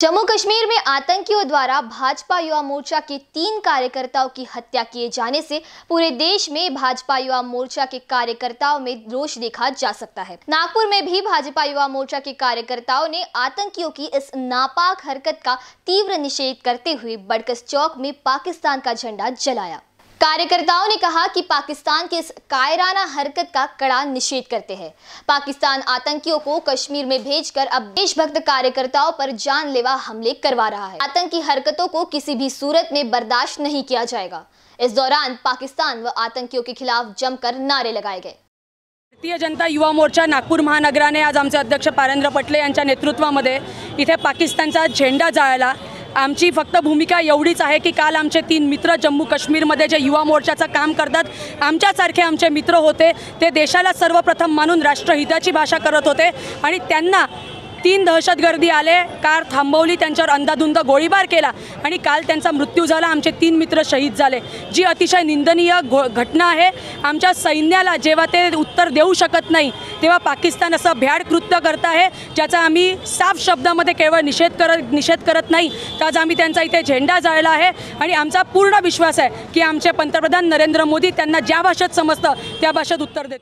जम्मू कश्मीर में आतंकियों द्वारा भाजपा युवा मोर्चा के तीन कार्यकर्ताओं की हत्या किए जाने से पूरे देश में भाजपा युवा मोर्चा के कार्यकर्ताओं में रोष देखा जा सकता है नागपुर में भी भाजपा युवा मोर्चा के कार्यकर्ताओं ने आतंकियों की इस नापाक हरकत का तीव्र निषेध करते हुए बड़कस चौक में पाकिस्तान का झंडा जलाया कार्यकर्ताओं ने कहा कि पाकिस्तान की इस कायराना हरकत का कड़ा निषेध करते हैं पाकिस्तान आतंकियों को कश्मीर में भेजकर अब देशभक्त कार्यकर्ताओं पर जानलेवा हमले करवा रहा है आतंकी हरकतों को किसी भी सूरत में बर्दाश्त नहीं किया जाएगा इस दौरान पाकिस्तान व आतंकियों के खिलाफ जमकर नारे लगाए गए भारतीय जनता युवा मोर्चा नागपुर महानगरा ने आज आमच अध्यक्ष पारेन्द्र पटले में इधे पाकिस्तान का झेंडा जाएगा आमची फक्त भूमिका एवढीच आहे की काल आमचे तीन मित्र जम्मू काश्मीरमध्ये जे युवा मोर्चाचं काम करतात आमच्यासारखे आमचे मित्र होते ते देशाला सर्वप्रथम मानून राष्ट्रहिताची भाषा करत होते आणि त्यांना तीन दहशतगर्दी आले कार थांबवली त्यांच्यावर अंदाधुंद गोळीबार केला आणि काल त्यांचा मृत्यू झाला आमचे तीन मित्र शहीद झाले जी अतिशय निंदनीय घटना आहे आमच्या सैन्याला जेव्हा ते उत्तर देऊ शकत नाही तेव्हा पाकिस्तान असं भ्याड कृत्य करत आहे ज्याचा आम्ही साफ शब्दामध्ये केवळ निषेध करत निषेध करत नाही तर आज आम्ही त्यांचा इथे झेंडा जाळला आहे आणि आमचा पूर्ण विश्वास आहे की आमचे पंतप्रधान नरेंद्र मोदी त्यांना ज्या भाषेत समजतं त्या भाषेत उत्तर देत